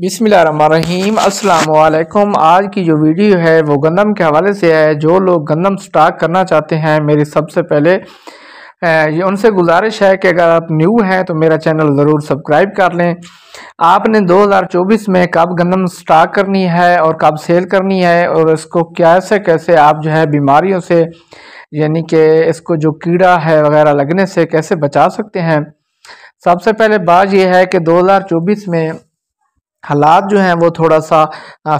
बिसमीम अल्लाम आज की जो वीडियो है वो गंदम के हवाले से है जो लोग गंदम स्टॉक करना चाहते हैं मेरी सबसे पहले ये उनसे गुजारिश है कि अगर आप न्यू हैं तो मेरा चैनल ज़रूर सब्सक्राइब कर लें आपने 2024 में कब गंदम स्टॉक करनी है और कब सेल करनी है और इसको कैसे कैसे आप जो है बीमारियों से यानी कि इसको जो कीड़ा है वगैरह लगने से कैसे बचा सकते हैं सबसे पहले बात यह है कि 2024 में हालात जो हैं वो थोड़ा सा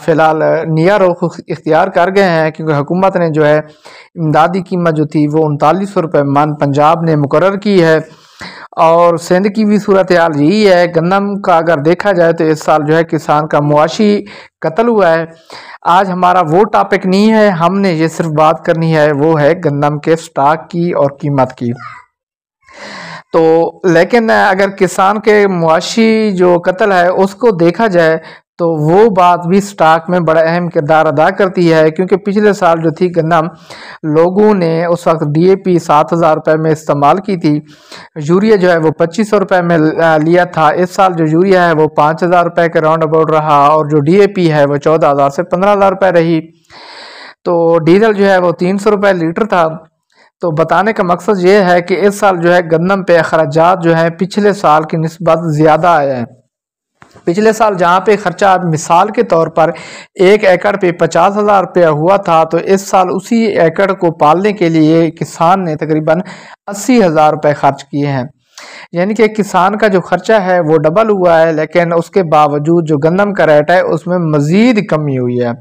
फ़िलहाल निया रुख इख्तियार कर गए हैं क्योंकि हुकूमत ने जो है इमदादी कीमत जो थी वो उनतालीस सौ रुपये मन पंजाब ने मुकर की है और सिंध की भी सूरत हाल यही है गंदम का अगर देखा जाए तो इस साल जो है किसान का मुआशी कत्ल हुआ है आज हमारा वो टॉपिक नहीं है हमने ये सिर्फ बात करनी है वो है गंदम के स्टाक की और कीमत की तो लेकिन अगर किसान के मुआशी जो कत्ल है उसको देखा जाए तो वो बात भी स्टॉक में बड़ा अहम किरदार अदा करती है क्योंकि पिछले साल जो थी गन्ना लोगों ने उस वक्त डीएपी सात हज़ार रुपये में इस्तेमाल की थी यूरिया जो है वो पच्चीस सौ रुपये में लिया था इस साल जो यूरिया है वो पाँच हज़ार रुपये के राउंड अबाउट रहा और जो डीएपी है वो चौदह हज़ार से पंद्रह हज़ार रुपये रही तो डीजल जो है वो तीन सौ रुपये लीटर था तो बताने का मकसद ये है कि इस साल जो है गंदम पे अखराज जो है पिछले साल की नस्बत ज़्यादा आया है पिछले साल जहाँ पे खर्चा मिसाल के तौर पर एक एकड़ पे पचास हज़ार रुपया हुआ था तो इस साल उसी एकड़ को पालने के लिए किसान ने तकरीबन अस्सी हज़ार रुपये खर्च किए हैं यानी कि किसान का जो खर्चा है वो डबल हुआ है लेकिन उसके बावजूद जो गंदम का रेट है उसमें मज़ीद कमी हुई है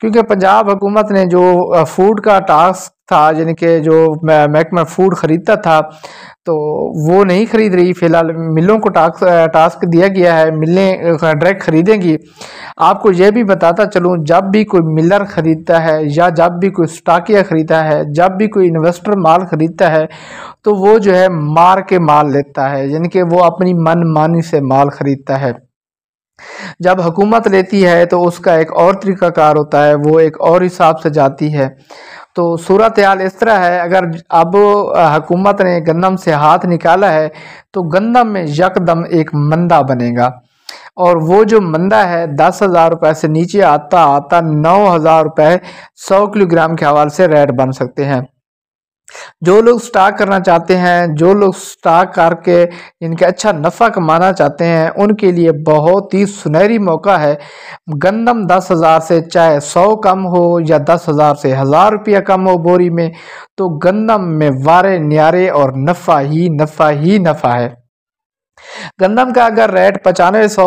क्योंकि पंजाब हुकूमत ने जो फूड का टास्क था यानी कि जो महकमा फूड ख़रीदता था तो वो नहीं ख़रीद रही फ़िलहाल मिलों को टास्क टास्क दिया गया है मिलें डायरेक्ट ख़रीदेंगी आपको यह भी बताता चलूँ जब भी कोई मिलर ख़रीदता है या जब भी कोई स्टाकिया ख़रीदता है जब भी कोई इन्वेस्टर माल ख़रीदता है तो वो जो है मार के माल लेता है यानी कि वो अपनी मनमानी से माल ख़रीदता है जब हुकूमत लेती है तो उसका एक और तरीक़ाकार होता है वो एक और हिसाब से जाती है तो सूरत हाल इस तरह है अगर अब हुकूमत ने गंदम से हाथ निकाला है तो गंदम में यकदम एक मंदा बनेगा और वो जो मंदा है दस हज़ार रुपये से नीचे आता आता नौ हज़ार रुपये सौ किलोग्राम के हवाले से रेट बन सकते हैं जो लोग स्टॉक करना चाहते हैं जो लोग स्टॉक करके इनके अच्छा नफ़ा कमाना चाहते हैं उनके लिए बहुत ही सुनहरी मौका है गंदम दस हज़ार से चाहे सौ कम हो या दस हज़ार से हज़ार रुपया कम हो बोरी में तो गंदम में वारे न्यारे और नफ़ा ही नफ़ा ही नफ़ा है गंदम का अगर रेट पचानवे सौ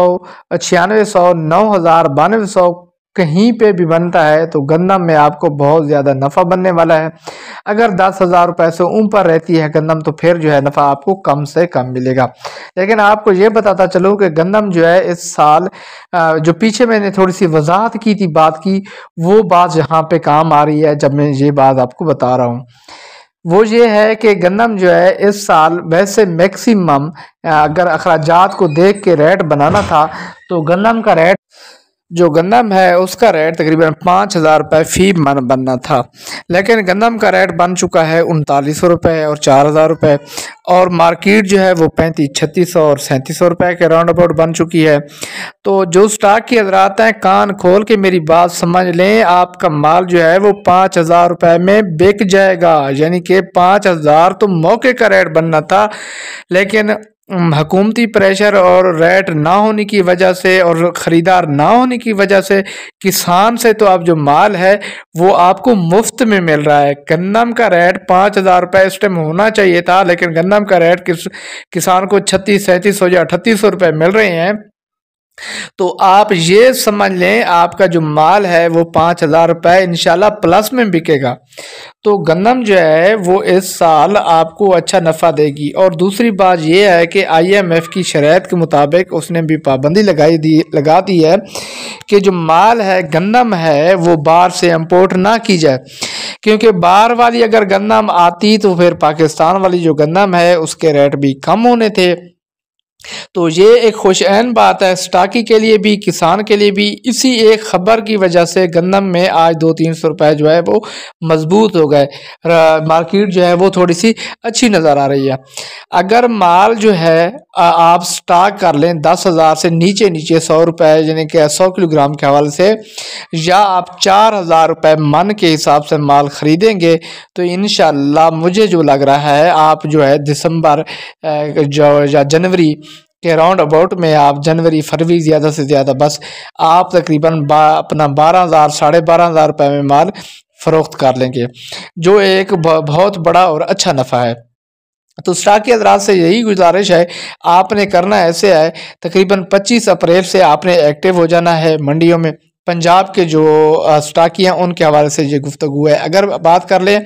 छियानवे सौ नौ हज़ार बानवे सौ कहीं पे भी बनता है तो गंदम में आपको बहुत ज़्यादा नफ़ा बनने वाला है अगर दस हज़ार रुपये से ऊपर रहती है गंदम तो फिर जो है नफ़ा आपको कम से कम मिलेगा लेकिन आपको ये बताता चलूँ कि गंदम जो है इस साल जो पीछे मैंने थोड़ी सी वजाहत की थी बात की वो बात यहाँ पर काम आ रही है जब मैं ये बात आपको बता रहा हूँ वो ये है कि गंदम जो है इस साल वैसे मैक्सिमम अगर अखराज को देख के रेट बनाना था तो गंदम का रेट जो गंदम है उसका रेट तकरीबन पाँच हज़ार रुपये फ़ी मन बनना था लेकिन गंदम का रेट बन चुका है उनतालीस सौ रुपये और चार हज़ार रुपये और मार्केट जो है वो पैंतीस छत्तीस सौ और सैंतीस सौ रुपये के राउंड अबाउट बन चुकी है तो जो स्टॉक की हजरात हैं कान खोल के मेरी बात समझ लें आपका माल जो है वो पाँच हज़ार रुपये में बिक जाएगा यानी कि पाँच हज़ार तो मौके का रेट बनना था लेकिन हकूमती प्रेशर और रेट ना होने की वजह से और ख़रीदार ना होने की वजह से किसान से तो आप जो माल है वो आपको मुफ्त में मिल रहा है गंदम का रेट पाँच हज़ार रुपये इस टाइम होना चाहिए था लेकिन गंदम का रेट किस किसान को छत्तीस सैंतीस सौ या अठतीस सौ रुपये मिल रहे हैं तो आप ये समझ लें आपका जो माल है वो पाँच हज़ार रुपये इनशाला प्लस में बिकेगा तो गंदम जो है वो इस साल आपको अच्छा नफ़ा देगी और दूसरी बात यह है कि आईएमएफ की शरात के मुताबिक उसने भी पाबंदी लगाई दी लगा दी है कि जो माल है गंदम है वो बाहर से इम्पोर्ट ना की जाए क्योंकि बाहर वाली अगर गंदम आती तो फिर पाकिस्तान वाली जो गंदम है उसके रेट भी कम होने थे तो ये एक खुशहन बात है स्टाकी के लिए भी किसान के लिए भी इसी एक खबर की वजह से गंदम में आज दो तीन सौ रुपए जो है वो मजबूत हो गए मार्केट जो है वो थोड़ी सी अच्छी नज़र आ रही है अगर माल जो है आप स्टॉक कर लें दस हज़ार से नीचे नीचे सौ रुपए यानी कि सौ किलोग्राम के हवाले से या आप चार हज़ार रुपये मन के हिसाब से माल ख़रीदेंगे तो इन मुझे जो लग रहा है आप जो है दिसंबर जो या जनवरी के राउंड अबाउट में आप जनवरी फरवरी ज़्यादा से ज़्यादा बस आप तकरीबन बा, अपना बारह हज़ार साढ़े बारह हज़ार रुपये में माल फ़रोख्त कर लेंगे जो एक बहुत बड़ा और अच्छा नफ़ा है तो स्टाक के अदराज से यही गुजारिश है आपने करना ऐसे है तकरीबन 25 अप्रैल से आपने एक्टिव हो जाना है मंडियों में पंजाब के जो स्टाकी हैं उनके हवाले से ये गुफ्तु है अगर बात कर लें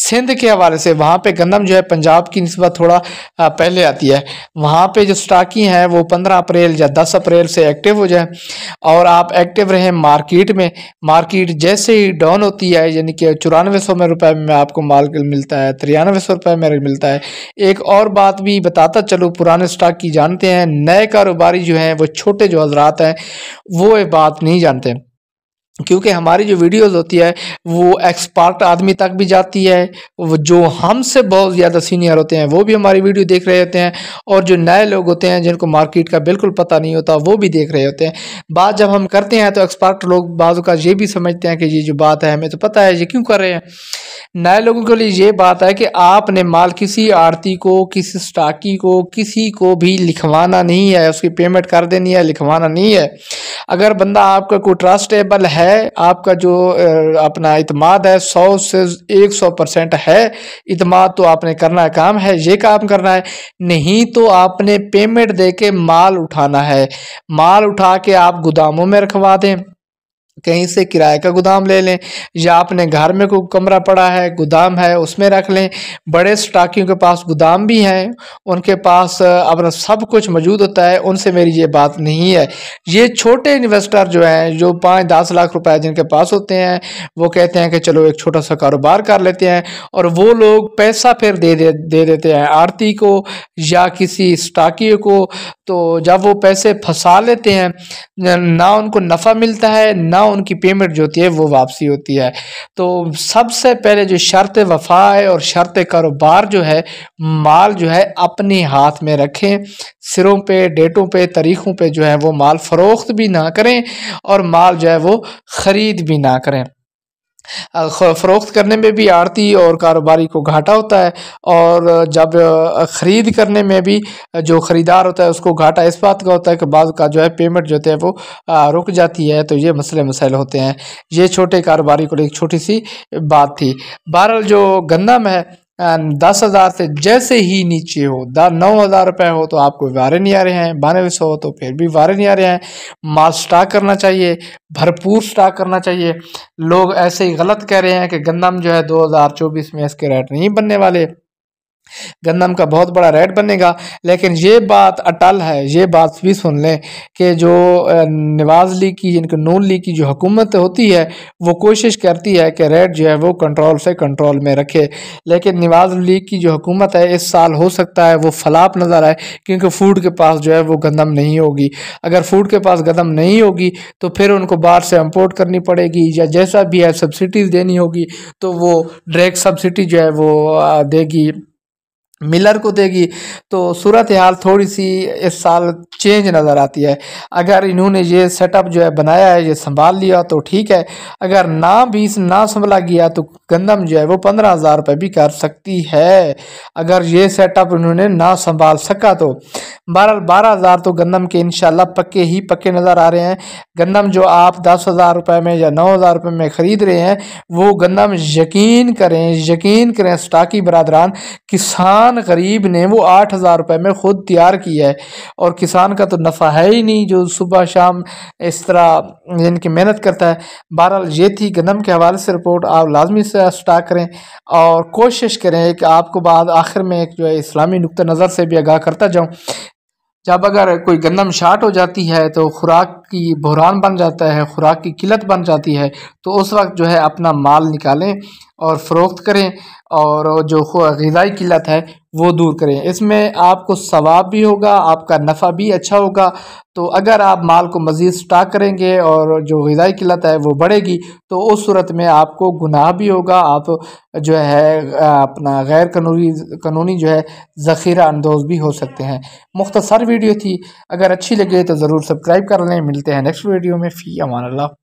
सिंध के हवाले से वहाँ पे गंदम जो है पंजाब की नस्बत थोड़ा पहले आती है वहाँ पे जो स्टाकी हैं वो पंद्रह अप्रैल या दस अप्रैल से एक्टिव हो जाए और आप एक्टिव रहें मार्केट में मार्केट जैसे ही डाउन होती है यानी कि चौरानवे सौ में रुपये में आपको माल मिलता है तिरानवे सौ रुपये में मिलता है एक और बात भी बताता चलो पुराने स्टाक की जानते हैं नए कारोबारी जो हैं वो छोटे जो हजरात हैं वो ये बात नहीं जानते क्योंकि हमारी जो वीडियोस होती है वो एक्सपर्ट आदमी तक भी जाती है जो हमसे बहुत ज़्यादा सीनियर होते हैं वो भी हमारी वीडियो देख रहे होते हैं और जो नए लोग होते हैं जिनको मार्केट का बिल्कुल पता नहीं होता वो भी देख रहे होते हैं बात जब हम करते हैं तो एक्सपर्ट लोग बाजू का ये भी समझते हैं कि ये जो बात है हमें तो पता है ये क्यों कर रहे हैं नए लोगों के लिए ये बात है कि आपने माल किसी आरती को किसी स्टाकी को किसी को भी लिखवाना नहीं है उसकी पेमेंट कर देनी है लिखवाना नहीं है अगर बंदा आपका कोई ट्रस्टेबल है आपका जो अपना इतमाद है सौ से एक सौ परसेंट है इतमाद तो आपने करना है काम है ये काम करना है नहीं तो आपने पेमेंट दे के माल उठाना है माल उठा के आप गोदामों में रखवा दें कहीं से किराए का गोदाम ले लें या आपने घर में कोई कमरा पड़ा है गोदाम है उसमें रख लें बड़े स्टाकियों के पास गोदाम भी हैं उनके पास अपना सब कुछ मौजूद होता है उनसे मेरी ये बात नहीं है ये छोटे इन्वेस्टर जो हैं जो पाँच दस लाख रुपए जिनके पास होते हैं वो कहते हैं कि चलो एक छोटा सा कारोबार कर लेते हैं और वो लोग पैसा फिर दे दे, दे देते हैं आरती को या किसी स्टाकी को तो जब वो पैसे फंसा लेते हैं ना उनको नफ़ा मिलता है ना उनकी पेमेंट जो होती है वो वापसी होती है तो सबसे पहले जो शर्त वफा है और शर्त कारोबार जो है माल जो है अपने हाथ में रखें सिरों पे डेटों पे तारीखों पे जो है वो माल फ़रोख्त भी ना करें और माल जो है वो ख़रीद भी ना करें फ़रोख्त करने में भी आड़ती और कारोबारी को घाटा होता है और जब ख़रीद करने में भी जो ख़रीदार होता है उसको घाटा इस बात का होता है कि बाद का जो है पेमेंट जो है वो रुक जाती है तो ये मसले मसाइल होते हैं ये छोटे कारोबारी को एक छोटी सी बात थी बहरहाल जो गंदम है दस हज़ार से जैसे ही नीचे हो द नौ हज़ार रुपये हो तो आपको वारे नहीं आ रहे हैं बानवे सौ हो तो फिर भी वारे नहीं आ रहे हैं माल स्टॉक करना चाहिए भरपूर स्टॉक करना चाहिए लोग ऐसे ही गलत कह रहे हैं कि गंदम जो है दो हजार चौबीस में इसके रेट नहीं बनने वाले गंदम का बहुत बड़ा रेट बनेगा लेकिन ये बात अटल है ये बात भी सुन लें कि जो नवाज लीग की जिनके नून लीग की जो हुकूमत होती है वो कोशिश करती है कि रेट जो है वो कंट्रोल से कंट्रोल में रखे लेकिन नवाज लीग की जो हुकूमत है इस साल हो सकता है वो फलाप नज़र आए क्योंकि फूड के पास जो है वो गंदम नहीं होगी अगर फूड के पास गंदम नहीं होगी तो फिर उनको बाहर से इम्पोर्ट करनी पड़ेगी या जैसा भी है सब्सिडीज़ देनी होगी तो वो डायरेक्ट सब्सिडी जो है वो देगी मिलर को देगी तो सूरत हाल थोड़ी सी इस साल चेंज नज़र आती है अगर इन्होंने ये सेटअप जो है बनाया है ये संभाल लिया तो ठीक है अगर ना इस ना संभला गया तो गंदम जो है वो पंद्रह हज़ार रुपये भी कर सकती है अगर ये सेटअप इन्होंने ना संभाल सका तो बारह बारह हज़ार तो गंदम के इन पक्के ही पक्के नज़र आ रहे हैं गंदम जो आप दस हज़ार रुपये में या नौ हज़ार रुपये में ख़रीद रहे हैं वो गंदम यकीन करें यकीन करें स्टाकी बरदरान किसान किसान गरीब ने वो आठ हज़ार रुपये में ख़ुद तैयार किया है और किसान का तो नफ़ा है ही नहीं जो सुबह शाम इस तरह इनकी मेहनत करता है बहरहाल ये थी गंदम के हवाले से रिपोर्ट आप लाजमी से स्टाक करें और कोशिश करें कि आपको बाद आखिर में एक जो है इस्लामी नुक़ नज़र से भी आगाह करता जाऊँ जब अगर कोई गंदम शार्ट हो जाती है तो खुराक की बहरान बन जाता है ख़ुराक की किल्लत बन जाती है तो उस वक्त जो है अपना माल निकालें और फ़रोख्त करें और जो गज़ाई किल्लत है वो दूर करें इसमें आपको सवाब भी होगा आपका नफ़ा भी अच्छा होगा तो अगर आप माल को मज़ीद स्टाक करेंगे और जो गज़ाई किल्लत है वो बढ़ेगी तो उस सूरत में आपको गुनाह भी होगा आप जो है अपना गैर कानूनी कानूनी जो है ज़ख़ीरा अंदोज़ भी हो सकते हैं मुख्तसर वीडियो थी अगर अच्छी लगे तो ज़रूर सब्सक्राइब कर लें मिलते हैं नेक्स्ट वीडियो में फ़ी अमान अल्लाह